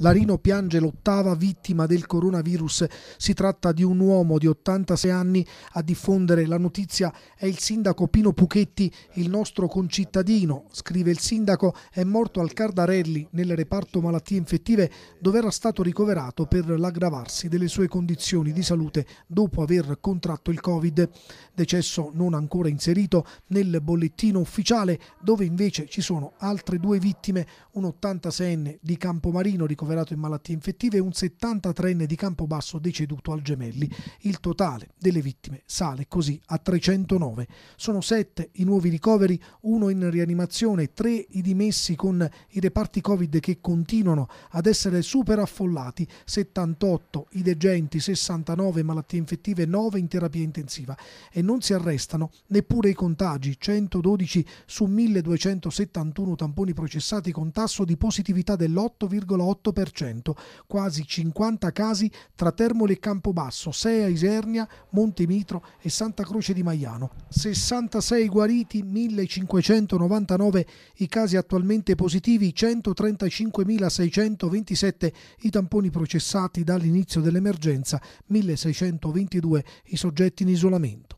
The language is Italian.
Larino piange l'ottava vittima del coronavirus. Si tratta di un uomo di 86 anni a diffondere la notizia è il sindaco Pino Puchetti, il nostro concittadino, scrive il sindaco, è morto al Cardarelli nel reparto malattie infettive dove era stato ricoverato per l'aggravarsi delle sue condizioni di salute dopo aver contratto il Covid. Decesso non ancora inserito nel bollettino ufficiale dove invece ci sono altre due vittime, un 86enne di Campomarino ricoverato ricoverato in malattie infettive e un 73enne di Campobasso deceduto al Gemelli. Il totale delle vittime sale così a 309. Sono 7 i nuovi ricoveri, 1 in rianimazione, 3 i dimessi con i reparti Covid che continuano ad essere super affollati, 78 i degenti, 69 malattie infettive, 9 in terapia intensiva e non si arrestano neppure i contagi, 112 su 1271 tamponi processati con tasso di positività dell'8,8% 100%, quasi 50 casi tra Termoli e Campobasso, 6 a Isernia, Monte Mitro e Santa Croce di Maiano. 66 guariti, 1599 i casi attualmente positivi, 135.627 i tamponi processati dall'inizio dell'emergenza, 1622 i soggetti in isolamento.